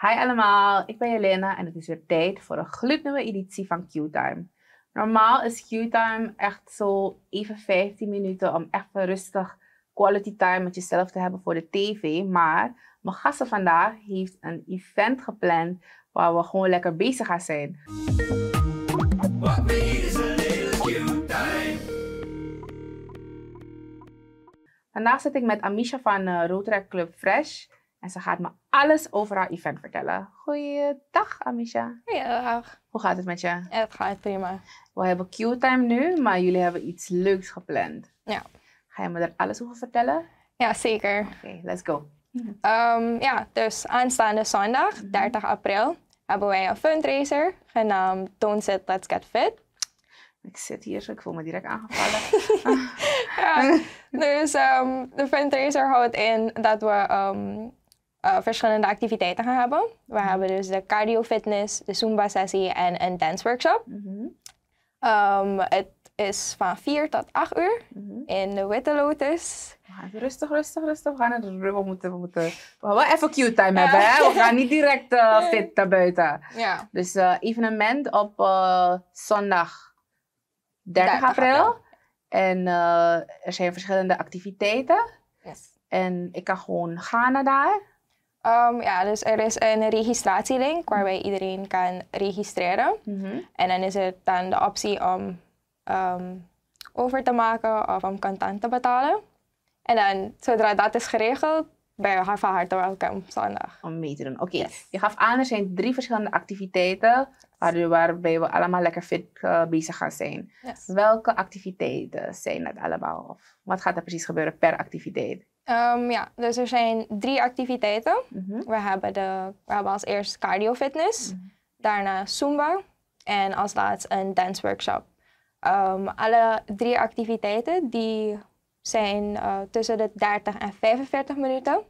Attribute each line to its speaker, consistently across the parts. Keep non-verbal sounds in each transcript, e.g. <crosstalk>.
Speaker 1: Hi allemaal, ik ben Jelena en het is weer tijd voor een gloednieuwe editie van Q-Time. Normaal is Q-Time echt zo even 15 minuten om echt rustig quality time met jezelf te hebben voor de tv. Maar mijn gasten vandaag heeft een event gepland waar we gewoon lekker bezig gaan zijn. Wat is een Q-Time? Vandaag zit ik met Amisha van eh, Rotary Club Fresh. En ze gaat me alles over haar event vertellen. Goeiedag, Amisha. Hey, Hoe gaat het met je? het gaat prima. We hebben Q-time nu, maar jullie hebben iets leuks gepland. Ja. Ga je me daar alles over
Speaker 2: vertellen? Ja, zeker. Oké, let's go. Ehm, ja, dus aanstaande zondag, 30 mhm. april, hebben wij een fundraiser genaamd Don't Sit, Let's Get Fit. Ik zit hier, ik voel me direct aangevallen. <laughs> <laughs> ja, dus um, de fundraiser houdt in dat we um, eh, verschillende activiteiten gaan hebben. We mhm. hebben dus de cardio fitness, de Zumba sessie en een dance workshop. Mhm. Ehm, het is van 4 tot 8 uur mhm. in de Witte Lotus.
Speaker 1: rustig, rustig, rustig. We gaan het
Speaker 2: we moeten, we moeten we gaan wel even cute time hebben. Hè? We gaan niet
Speaker 1: direct fit eh, naar buiten. Ja. Dus eh, evenement op zondag
Speaker 2: 30, april.
Speaker 1: april. En er zijn verschillende activiteiten.
Speaker 2: Yes. En ik kan gewoon gaan naar daar. Ehm, ja, dus er is een registratielink waarbij iedereen kan registreren. Mhm. En dan is het dan de optie om ehm, over te maken of om contant te betalen. En dan, zodra dat is geregeld, ben je van harte welkom zondag. Om mee te doen. Oké,
Speaker 1: je gaf aan, er zijn drie verschillende activiteiten waarbij we allemaal lekker fit eh, bezig gaan zijn. Welke activiteiten zijn dat allemaal? Of wat gaat er precies gebeuren per activiteit?
Speaker 2: Ehm, ja, dus er zijn drie activiteiten. Mhm. we, hebben de, we hebben als eerst cardio fitness, mhm. daarna Zumba en als laatst een dance workshop. Ehm, alle drie activiteiten die zijn eh, tussen de 30 en 45 minuten.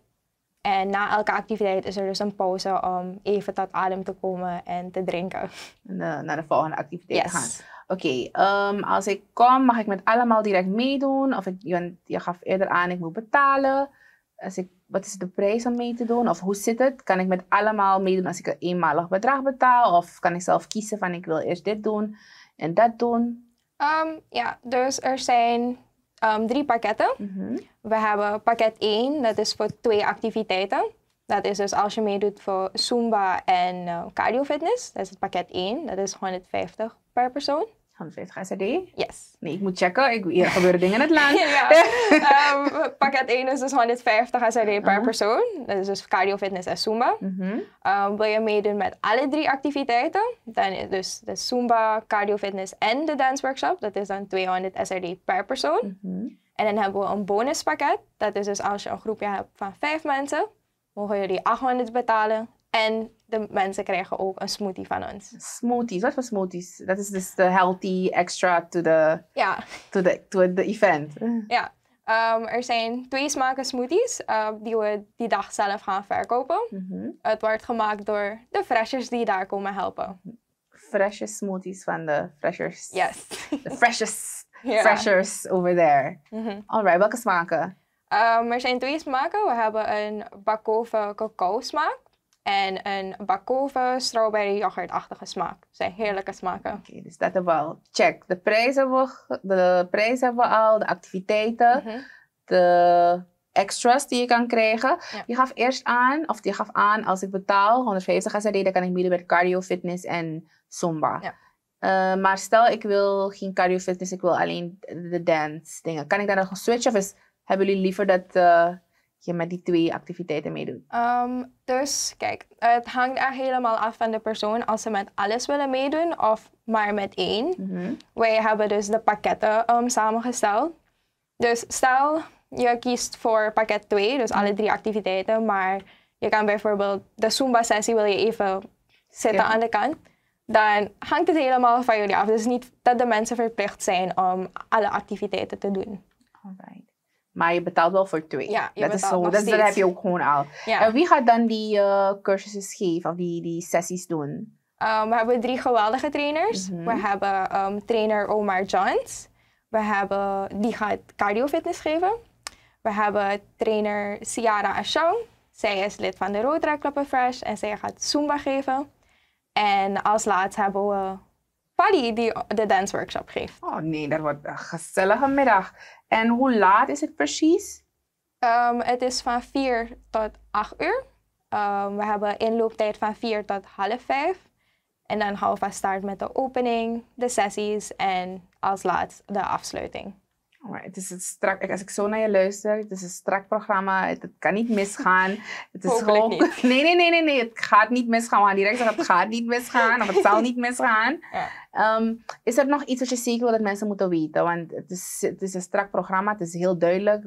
Speaker 2: En na elke activiteit is er dus een pauze om even tot adem te komen en te drinken.
Speaker 1: En eh, naar de volgende activiteit te gaan oké, ehm, als ik kom, mag ik met allemaal direct meedoen? Of je, je gaf eerder aan, ik moet betalen. Als ik, wat is de prijs om mee te doen? Of hoe zit het? Kan ik met allemaal meedoen als ik een eenmalig bedrag betaal? Of kan ik zelf kiezen van ik wil eerst dit doen en dat
Speaker 2: doen? Ehm, ja, dus er zijn ehm, drie pakketten. Mhm. We hebben pakket 1, dat is voor twee activiteiten. Dat is dus als je meedoet voor Zumba en cardiofitness. Eh, cardio fitness. Dat is het pakket 1. Dat is 150 per persoon. 140 SRD? Yes. Nee, ik moet checken. Ik, hier gebeuren dingen in het land. <laughs> Ehm, pakket 1 is dus 150 SRD e per uh-huh. persoon. Dat is dus cardio, fitness en Zumba. Mm-hmm. Ehm, wil je meedoen met alle drie activiteiten? Dan is dus de Zumba, cardio, fitness en de dance workshop. Dat is dan 200 SRD e per persoon. Mm-hmm. En dan hebben we een bonuspakket. Dat is dus als je een groepje hebt van vijf mensen, mogen jullie 800 betalen en de mensen krijgen ook een smoothie van ons.
Speaker 1: Smoothies, wat voor smoothies? Dat is dus de healthy extra to the, ja. to the, to the event.
Speaker 2: Ja, ehm, er zijn twee smaken smoothies ehm, die we die dag zelf gaan verkopen. Mhm. Het wordt gemaakt door de freshers die daar komen helpen.
Speaker 1: Fresh smoothies van de freshers.
Speaker 2: Yes. De freshest, <laughs> freshers
Speaker 1: over there. Mm -hmm. welke smaken?
Speaker 2: Ehm, er zijn twee smaken. We hebben een bakoven cacao smaak en een bakoven strawberry-yoghurtachtige smaak. Dat zijn heerlijke smaken. Oké, dus dat hebben we al.
Speaker 1: Check. De prijzen hebben we, de prijs hebben al, de activiteiten, mhm. de extras die je kan krijgen. Je gaf eerst aan, of die gaf aan, als ik betaal 150 SRD, dan kan ik bieden met cardio, fitness en zumba. Eh, maar stel, ik wil geen cardio fitness, ik wil alleen de dance dingen. Kan ik daar nog switchen? Of is, hebben jullie liever dat... Eh, je met die twee activiteiten meedoet?
Speaker 2: Ehm, dus kijk, het hangt echt helemaal af van de persoon als ze met alles willen meedoen of maar met één. Mm Wij hebben dus de pakketten um, samengesteld. Dus stel, je kiest voor pakket 2, dus alle drie activiteiten, maar je kan bijvoorbeeld de Zumba-sessie wil je even zitten aan de kant. Dan hangt het helemaal van jullie af. Dus niet dat de mensen verplicht zijn om alle activiteiten te doen. Alright. Maar je betaalt
Speaker 1: wel voor twee. Ja, dat is zo. Dat, dat, heb je ook gewoon al. En wie
Speaker 2: gaat dan die eh, cursussen geven
Speaker 1: of die, die sessies doen?
Speaker 2: Eh, we hebben drie geweldige trainers. Mhm. We hebben ehm, trainer Omar Johns. We hebben, die gaat cardiofitness geven. We hebben trainer Ciara Ashong. Zij is lid van de Rotary Club Fresh en zij gaat Zumba geven. En als laat hebben we Paddy die de dance workshop geeft. Oh nee, dat wordt een gezellige middag. En hoe laat is het precies? Ehm, het is van 4 tot 8 uur. Ehm, we hebben inlooptijd van 4 tot half 5. En dan gaan we start met de opening, de sessies en als laatste de afsluiting.
Speaker 1: Maar het is een strak, als ik zo naar je luister, het is een strak programma. Het, kan niet misgaan. Het is Nee, nee, nee, nee, nee. Het gaat niet misgaan. We gaan direct zeggen: het gaat niet misgaan of het zal niet misgaan. <laughs> Ehm, is er nog iets wat je zeker wil dat mensen moeten weten? Want het is, het is een strak programma. Het is heel duidelijk.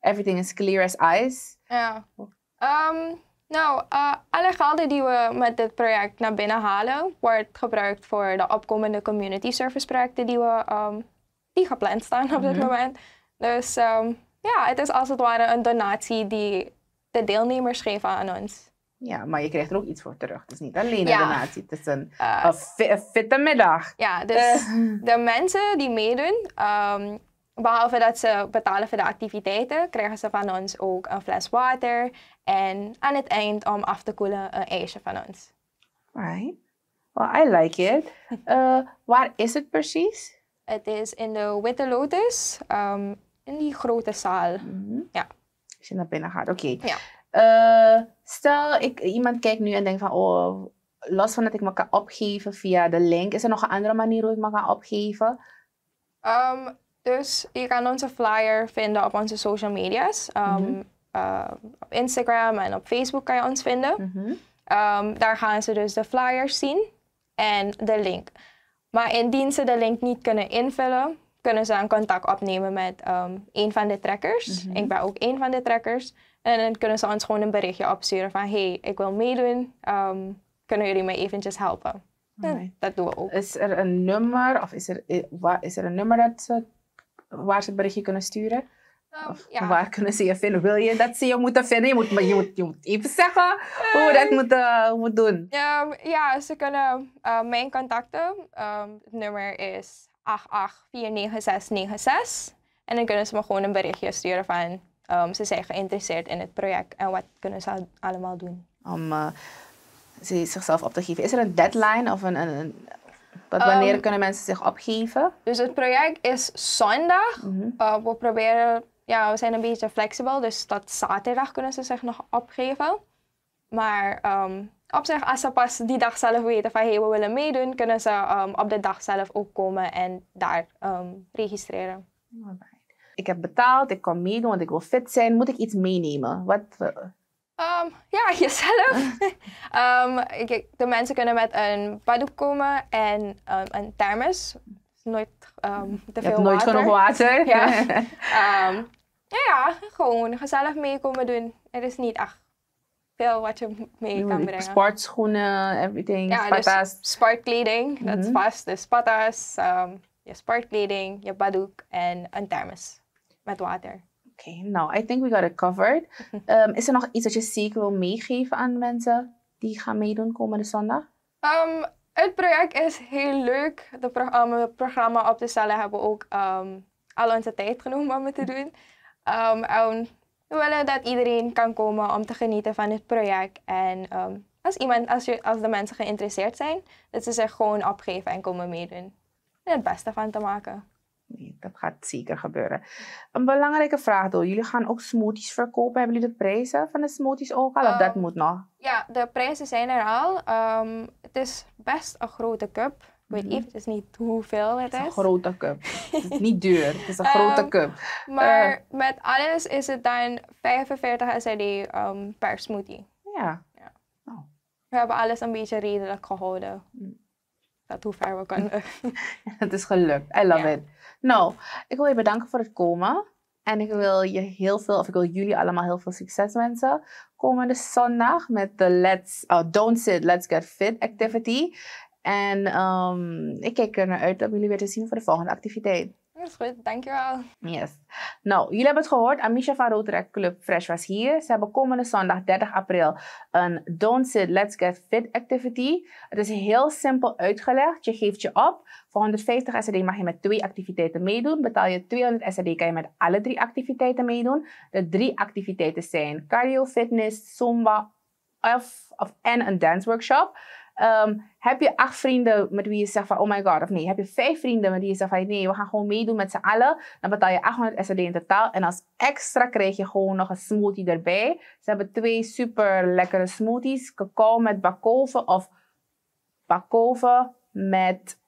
Speaker 1: Everything is clear as ice.
Speaker 2: Ja. Ehm, nou, eh, alle gelden die we met dit project naar binnen halen, wordt gebruikt voor de opkomende community service projecten die we um, gepland staan op dit mhm. moment. Dus ehm, ja, het is als het ware een donatie die de deelnemers geven aan ons.
Speaker 1: Ja, maar je krijgt er ook iets voor terug. Het is niet alleen een donatie, het is eh,
Speaker 2: een, fitte middag. Ja, dus eh. de mensen die meedoen, ehm, behalve dat ze betalen voor de activiteiten, krijgen ze van ons ook een fles water. En aan het eind, om af te koelen, een ijsje van ons. Right. Well, I like it. Uh, waar is het precies? Het is in de Witte Lotus, ehm, in die grote zaal. Mhm. Ja.
Speaker 1: Als je naar binnen gaat, oké. Ja.
Speaker 2: Eh, stel, ik, iemand kijkt nu en denkt
Speaker 1: van, oh, los van dat ik me kan opgeven via de link, is er nog een andere manier hoe ik me kan
Speaker 2: opgeven? Ehm, dus je kan onze flyer vinden op onze social media's. Ehm, mhm. op Instagram en op Facebook kan je ons vinden. Mhm. daar gaan ze dus de flyers zien en de link. Maar indien ze de link niet kunnen invullen, kunnen ze een contact opnemen met um, een van de trekkers. Mhm. Ik ben ook een van de trekkers. En dan kunnen ze ons gewoon een berichtje opsturen van... hey, ik wil meedoen. Ehm, kunnen jullie mij eventjes helpen? dat
Speaker 1: doen we ook. Is er een nummer of is er, is er een nummer dat waar ze het berichtje kunnen sturen? Ehm, ja. waar kunnen ze je vinden? Wil je dat ze je moeten vinden? Je moet, je moet, je moet even zeggen hoe we dat ehm. moeten uh, moet doen.
Speaker 2: Ehm, ja, ze kunnen uh, eh, mijn contacten. het nummer is 8849696 En dan kunnen ze me gewoon een berichtje sturen van ze zijn geïnteresseerd in het project en wat kunnen ze allemaal doen.
Speaker 1: Om eh, zichzelf op te geven. Is er een deadline of een, een, wanneer kunnen
Speaker 2: mensen zich opgeven? Dus het project is zondag. Mhm. we proberen ja, we zijn een beetje flexibel, dus tot zaterdag kunnen ze zich nog opgeven. Maar ehm, op zich, als ze pas die dag zelf weten van hey, we willen meedoen, kunnen ze ehm, op de dag zelf ook komen en daar ehm, registreren.
Speaker 1: Ik heb betaald, ik kan meedoen, want ik wil fit zijn. Moet ik iets meenemen? Wat?
Speaker 2: Eh? ja, <laughs> jezelf. <laughs> ik, de mensen kunnen met een paddoek komen en een thermos nooit um, te veel water. nooit genoeg water. <laughs> ja ja, gewoon gezellig mee komen doen. er is niet echt veel wat je mee kan brengen.
Speaker 1: Sportschoenen, everything, ja, dus
Speaker 2: sportkleding, dat is mhm. vast. Dus spata's, um, ehm, je sportkleding, je badoek en een thermos met water. Oké, okay,
Speaker 1: nou, I think we got it covered. Mhm. Ehm, is er nog iets dat je zeker wil meegeven aan mensen die gaan meedoen komende zondag?
Speaker 2: Ehm, het project is heel leuk. De pro programma op de stellen hebben ook al onze tijd genomen om het te mhm. doen um, willen dat iedereen kan komen om te genieten van het project. En um, als, iemand, als, je, als de mensen geïnteresseerd zijn, dat ze zich gewoon opgeven en komen meedoen. En het beste van te maken.
Speaker 1: Nee, dat gaat zeker gebeuren. Een belangrijke vraag door. Jullie gaan ook smoothies verkopen. Hebben jullie de prijzen van de smoothies ook al? Of dat um, moet nog?
Speaker 2: Ja, de prijzen zijn er al. Um, het is best een grote cup. Ik weet mhm. eventjes dus niet hoeveel het is. Het is een
Speaker 1: grote cup. Het is niet duur. Het is een <laughs> ehm, grote cup.
Speaker 2: Maar eh. met alles is het dan 45 SRD ehm, per smoothie. Ja. ja. Oh. We hebben alles een beetje redelijk gehouden. Mm. Dat hoe ver we kunnen.
Speaker 1: <laughs> het is gelukt. I love it. Nou, ik wil je bedanken voor het komen. En ik wil je heel veel, of ik wil jullie allemaal heel veel succes wensen. Komende zondag met de Let's oh, Don't Sit, Let's Get Fit activity. En ehm, ik kijk er naar uit om jullie weer te zien voor de volgende activiteit.
Speaker 2: Dat is goed, dankjewel.
Speaker 1: Yes. Nou, jullie hebben het gehoord. Amisha van Rotterdam Club Fresh was hier. Ze hebben komende zondag 30 april een Don't Sit, Let's Get Fit activity. Het is heel simpel uitgelegd. Je geeft je op. Voor 150 SD mag je met twee activiteiten meedoen. Betaal je 200 SD kan je met alle drie activiteiten meedoen. De drie activiteiten zijn cardio, fitness, zumba of, of en een workshop. Ehm, heb je acht vrienden met wie je zegt van oh my god of nee? Heb je vijf vrienden met wie je zegt van nee, we gaan gewoon meedoen met z'n allen. Dan betaal je 800 SRD in totaal. En als extra krijg je gewoon nog een smoothie erbij. Ze hebben twee super lekkere smoothies. Cacao met bakoven of bakoven met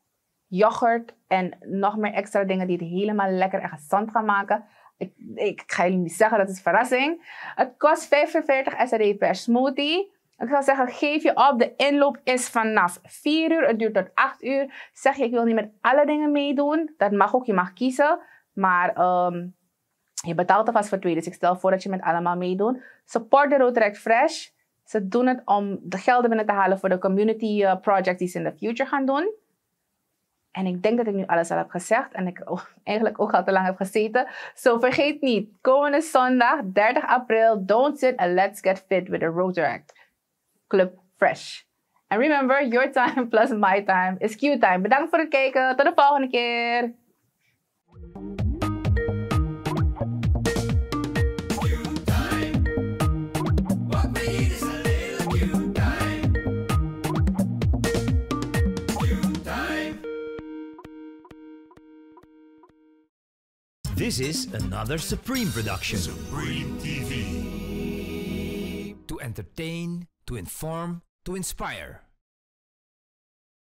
Speaker 1: yoghurt en nog meer extra dingen die het helemaal lekker en gezond gaan maken. Ik, ik, ga jullie niet zeggen, dat is verrassing. Het kost 45 SRD per smoothie. Ik zou zeggen, geef je op. De inloop is vanaf 4 uur. Het duurt tot 8 uur. Zeg je, ik wil niet met alle dingen meedoen. Dat mag ook. Je mag kiezen. Maar ehm, je betaalt alvast voor twee. Dus ik stel voor dat je met allemaal meedoet. Support de Rotaract Fresh. Ze doen het om de gelden binnen te halen voor de community eh, project die ze in de future gaan doen. En ik denk dat ik nu alles al heb gezegd en ik <laughs> eigenlijk ook al te lang heb gezeten. Zo vergeet niet, komende zondag 30 april, don't sit and let's get fit with the Rotaract. Club Fresh. And remember, your time <laughs> plus my time is Q time. Bedankt voor het kijken. Tot de volgende keer.
Speaker 2: This is another Supreme production. Supreme TV. To entertain, to inform, to
Speaker 1: inspire.